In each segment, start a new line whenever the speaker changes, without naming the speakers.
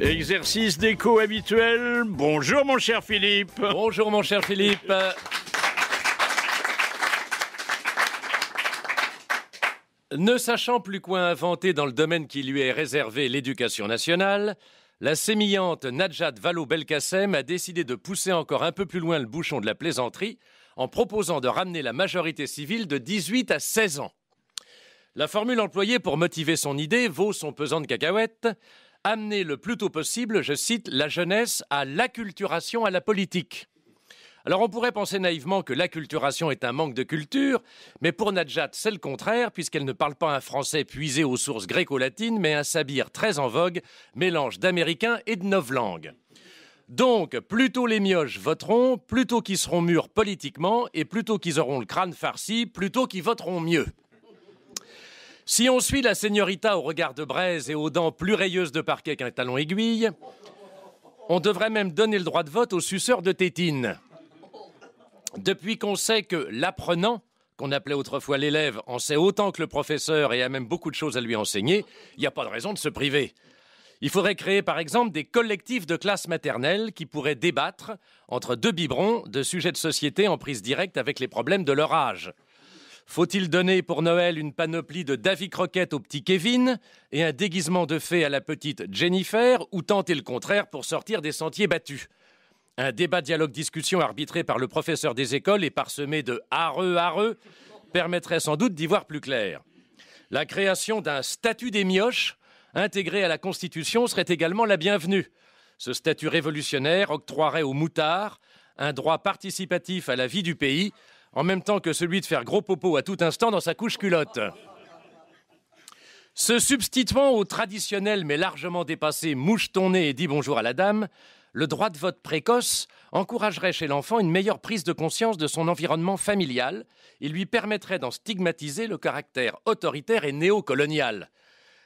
Exercice d'écho habituel. Bonjour mon cher Philippe. Bonjour
mon cher Philippe. Ne sachant plus quoi inventer dans le domaine qui lui est réservé, l'éducation nationale, la sémillante Najat Vallaud-Belkacem a décidé de pousser encore un peu plus loin le bouchon de la plaisanterie en proposant de ramener la majorité civile de 18 à 16 ans. La formule employée pour motiver son idée vaut son pesant de cacahuètes amener le plus tôt possible, je cite, la jeunesse à l'acculturation à la politique. Alors on pourrait penser naïvement que l'acculturation est un manque de culture, mais pour Nadjat, c'est le contraire, puisqu'elle ne parle pas un français puisé aux sources gréco-latines, mais un sabir très en vogue, mélange d'américain et de langues. Donc, plutôt les mioches voteront, plutôt qu'ils seront mûrs politiquement, et plutôt qu'ils auront le crâne farci, plutôt qu'ils voteront mieux. Si on suit la señorita au regard de braise et aux dents plus rayeuses de parquet qu'un talon aiguille, on devrait même donner le droit de vote aux suceurs de tétine. Depuis qu'on sait que l'apprenant, qu'on appelait autrefois l'élève, en sait autant que le professeur et a même beaucoup de choses à lui enseigner, il n'y a pas de raison de se priver. Il faudrait créer par exemple des collectifs de classe maternelle qui pourraient débattre entre deux biberons de sujets de société en prise directe avec les problèmes de leur âge. Faut-il donner pour Noël une panoplie de Davy Croquette au petit Kevin et un déguisement de fée à la petite Jennifer ou tenter le contraire pour sortir des sentiers battus Un débat, dialogue, discussion arbitré par le professeur des écoles et parsemé de hareux, hareux permettrait sans doute d'y voir plus clair. La création d'un statut des mioches intégré à la Constitution serait également la bienvenue. Ce statut révolutionnaire octroierait aux moutards un droit participatif à la vie du pays en même temps que celui de faire gros popo à tout instant dans sa couche culotte. Ce substituant au traditionnel mais largement dépassé mouche ton nez et dit bonjour à la dame, le droit de vote précoce encouragerait chez l'enfant une meilleure prise de conscience de son environnement familial et lui permettrait d'en stigmatiser le caractère autoritaire et néocolonial.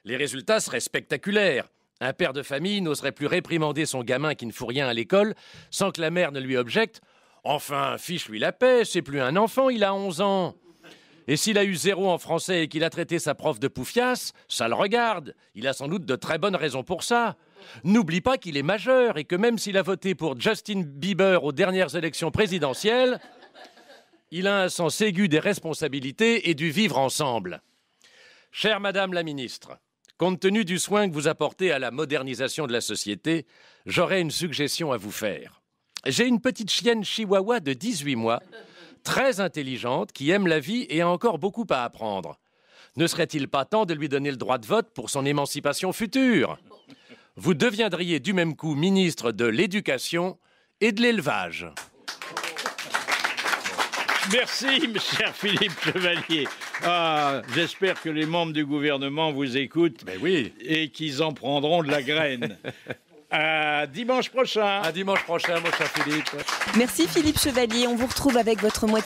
Les résultats seraient spectaculaires. Un père de famille n'oserait plus réprimander son gamin qui ne fout rien à l'école sans que la mère ne lui objecte Enfin, fiche-lui la paix, c'est plus un enfant, il a 11 ans. Et s'il a eu zéro en français et qu'il a traité sa prof de poufias, ça le regarde. Il a sans doute de très bonnes raisons pour ça. N'oublie pas qu'il est majeur et que même s'il a voté pour Justin Bieber aux dernières élections présidentielles, il a un sens aigu des responsabilités et du vivre ensemble. Chère Madame la Ministre, compte tenu du soin que vous apportez à la modernisation de la société, j'aurais une suggestion à vous faire. J'ai une petite chienne chihuahua de 18 mois, très intelligente, qui aime la vie et a encore beaucoup à apprendre. Ne serait-il pas temps de lui donner le droit de vote pour son émancipation future Vous deviendriez du même coup ministre de l'Éducation et de l'Élevage. Merci, cher Philippe Chevalier.
Ah, j'espère que les membres du gouvernement vous écoutent ben oui. et qu'ils en prendront de la graine. dimanche prochain. À dimanche prochain, mon cher Philippe. Merci Philippe Chevalier. On vous retrouve avec votre moitié.